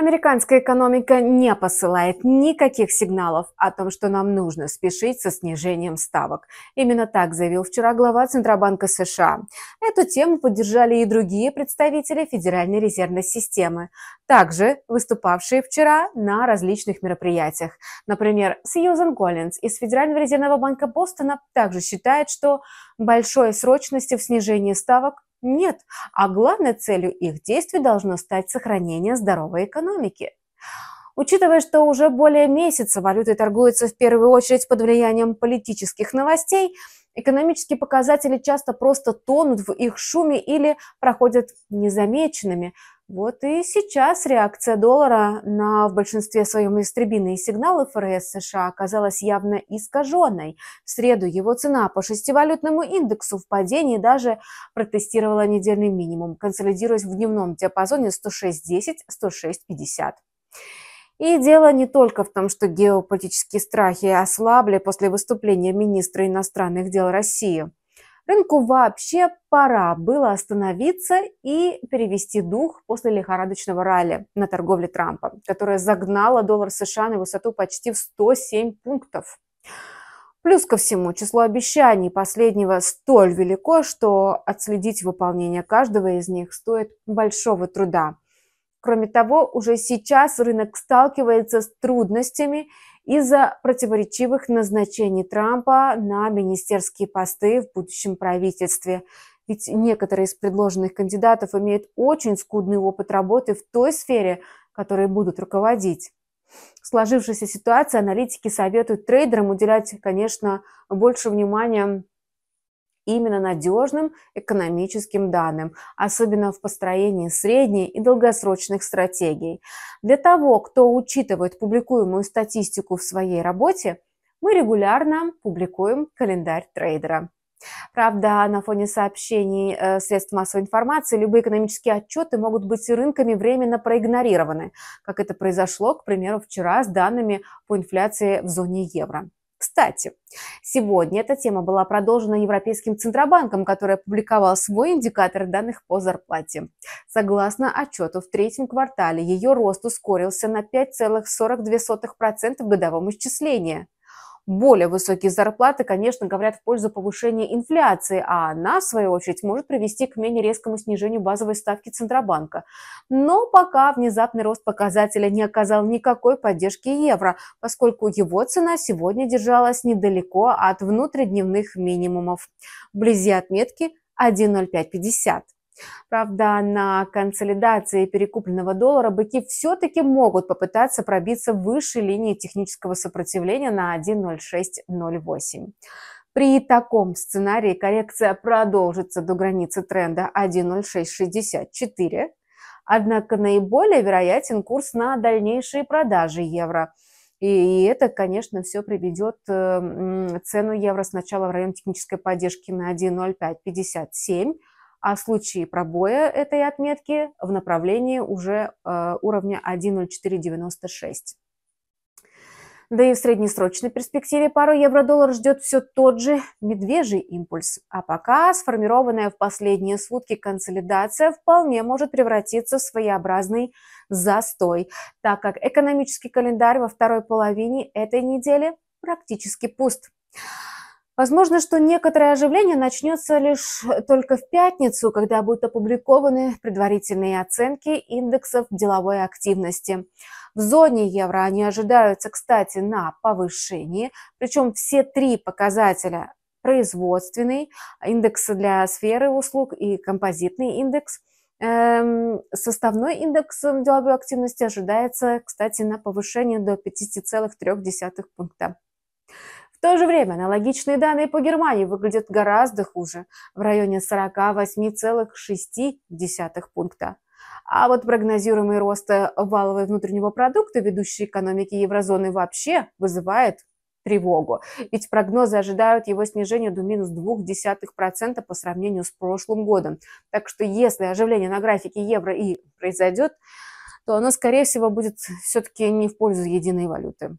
Американская экономика не посылает никаких сигналов о том, что нам нужно спешить со снижением ставок. Именно так заявил вчера глава Центробанка США. Эту тему поддержали и другие представители Федеральной резервной системы, также выступавшие вчера на различных мероприятиях. Например, Сьюзен Коллинз из Федерального резервного банка Бостона также считает, что большой срочности в снижении ставок нет, а главной целью их действий должно стать сохранение здоровой экономики. Учитывая, что уже более месяца валюты торгуются в первую очередь под влиянием политических новостей, экономические показатели часто просто тонут в их шуме или проходят незамеченными – вот и сейчас реакция доллара на в большинстве своем истребиные сигналы ФРС США оказалась явно искаженной. В среду его цена по шестивалютному индексу в падении даже протестировала недельный минимум, консолидируясь в дневном диапазоне 106.10-106.50. И дело не только в том, что геополитические страхи ослабли после выступления министра иностранных дел России – Рынку вообще пора было остановиться и перевести дух после лихорадочного ралли на торговле Трампа, которая загнала доллар США на высоту почти в 107 пунктов. Плюс ко всему, число обещаний последнего столь велико, что отследить выполнение каждого из них стоит большого труда. Кроме того, уже сейчас рынок сталкивается с трудностями из-за противоречивых назначений Трампа на министерские посты в будущем правительстве. Ведь некоторые из предложенных кандидатов имеют очень скудный опыт работы в той сфере, которой будут руководить. В сложившейся ситуации аналитики советуют трейдерам уделять, конечно, больше внимания именно надежным экономическим данным, особенно в построении средней и долгосрочных стратегий. Для того, кто учитывает публикуемую статистику в своей работе, мы регулярно публикуем календарь трейдера. Правда, на фоне сообщений э, средств массовой информации любые экономические отчеты могут быть рынками временно проигнорированы, как это произошло, к примеру, вчера с данными по инфляции в зоне евро. Кстати, сегодня эта тема была продолжена Европейским Центробанком, который опубликовал свой индикатор данных по зарплате. Согласно отчету, в третьем квартале ее рост ускорился на 5,42% в годовом исчислении. Более высокие зарплаты, конечно, говорят в пользу повышения инфляции, а она, в свою очередь, может привести к менее резкому снижению базовой ставки Центробанка. Но пока внезапный рост показателя не оказал никакой поддержки евро, поскольку его цена сегодня держалась недалеко от внутридневных минимумов, вблизи отметки 1.0550. Правда, на консолидации перекупленного доллара быки все-таки могут попытаться пробиться выше линии технического сопротивления на 1.0608. При таком сценарии коррекция продолжится до границы тренда 1.0664, однако наиболее вероятен курс на дальнейшие продажи евро. И это, конечно, все приведет э, цену евро сначала в район технической поддержки на 1.0557, о а в случае пробоя этой отметки в направлении уже э, уровня 1.0496. Да и в среднесрочной перспективе пару евро-доллар ждет все тот же медвежий импульс. А пока сформированная в последние сутки консолидация вполне может превратиться в своеобразный застой, так как экономический календарь во второй половине этой недели практически пуст. Возможно, что некоторое оживление начнется лишь только в пятницу, когда будут опубликованы предварительные оценки индексов деловой активности. В зоне евро они ожидаются, кстати, на повышении, причем все три показателя – производственный, индекс для сферы услуг и композитный индекс эм, – Составной индекс деловой активности ожидается, кстати, на повышение до 5,3 пункта. В то же время аналогичные данные по Германии выглядят гораздо хуже, в районе 48,6 пункта. А вот прогнозируемый рост валового внутреннего продукта ведущей экономики еврозоны вообще вызывает тревогу. Ведь прогнозы ожидают его снижения до минус 0,2% по сравнению с прошлым годом. Так что если оживление на графике евро и произойдет, то оно, скорее всего, будет все-таки не в пользу единой валюты.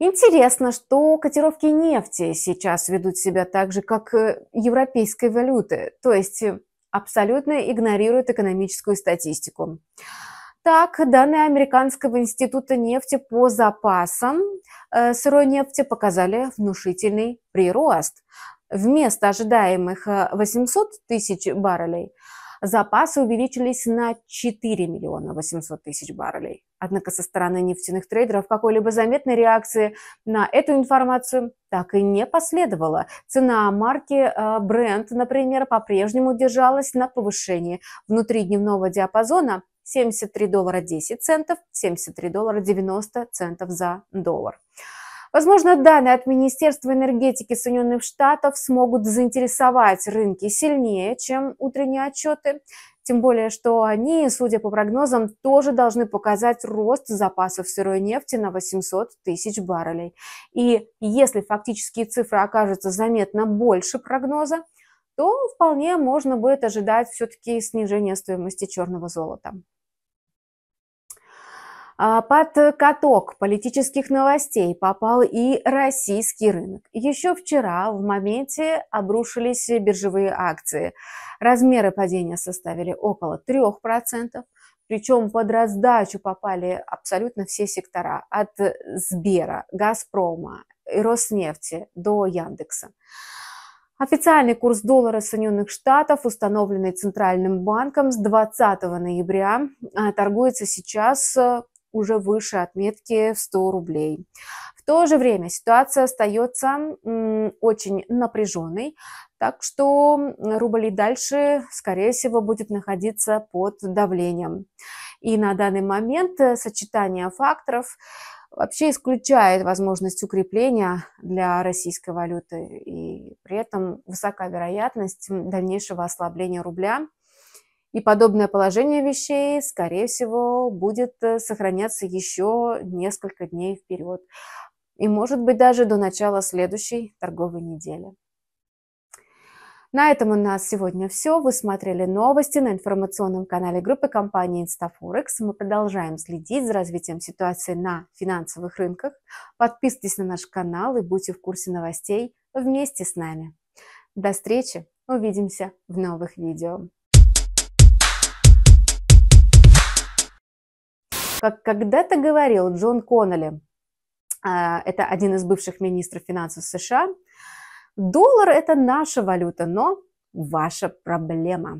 Интересно, что котировки нефти сейчас ведут себя так же, как э, европейской валюты, то есть э, абсолютно игнорируют экономическую статистику. Так, данные Американского института нефти по запасам э, сырой нефти показали внушительный прирост. Вместо ожидаемых 800 тысяч баррелей запасы увеличились на 4 миллиона 800 тысяч баррелей. Однако со стороны нефтяных трейдеров какой-либо заметной реакции на эту информацию так и не последовало. Цена марки э, Brent, например, по-прежнему держалась на повышении. Внутри дневного диапазона 73 доллара 10 центов, 73 доллара 90 центов за доллар. Возможно, данные от Министерства энергетики Соединенных Штатов смогут заинтересовать рынки сильнее, чем утренние отчеты. Тем более, что они, судя по прогнозам, тоже должны показать рост запасов сырой нефти на 800 тысяч баррелей. И если фактические цифры окажутся заметно больше прогноза, то вполне можно будет ожидать все-таки снижения стоимости черного золота. А, под каток политических новостей попал и российский рынок. Еще вчера в моменте обрушились биржевые акции. Размеры падения составили около 3%. Причем под раздачу попали абсолютно все сектора. От Сбера, Газпрома, Роснефти до Яндекса. Официальный курс доллара Соединенных Штатов, установленный Центральным банком с 20 ноября, а, торгуется сейчас уже выше отметки в 100 рублей. В то же время ситуация остается очень напряженной, так что рубль и дальше, скорее всего, будет находиться под давлением. И на данный момент э, сочетание факторов вообще исключает возможность укрепления для российской валюты. И при этом высока вероятность дальнейшего ослабления рубля – и подобное положение вещей, скорее всего, будет э, сохраняться еще несколько дней вперед. И, может быть, даже до начала следующей торговой недели. На этом у нас сегодня все. Вы смотрели новости на информационном канале группы компании InstaForex. Мы продолжаем следить за развитием ситуации на финансовых рынках. Подписывайтесь на наш канал и будьте в курсе новостей вместе с нами. До встречи! Увидимся в новых видео. Как когда-то говорил Джон Коннелли, а, это один из бывших министров финансов США, доллар – это наша валюта, но ваша проблема.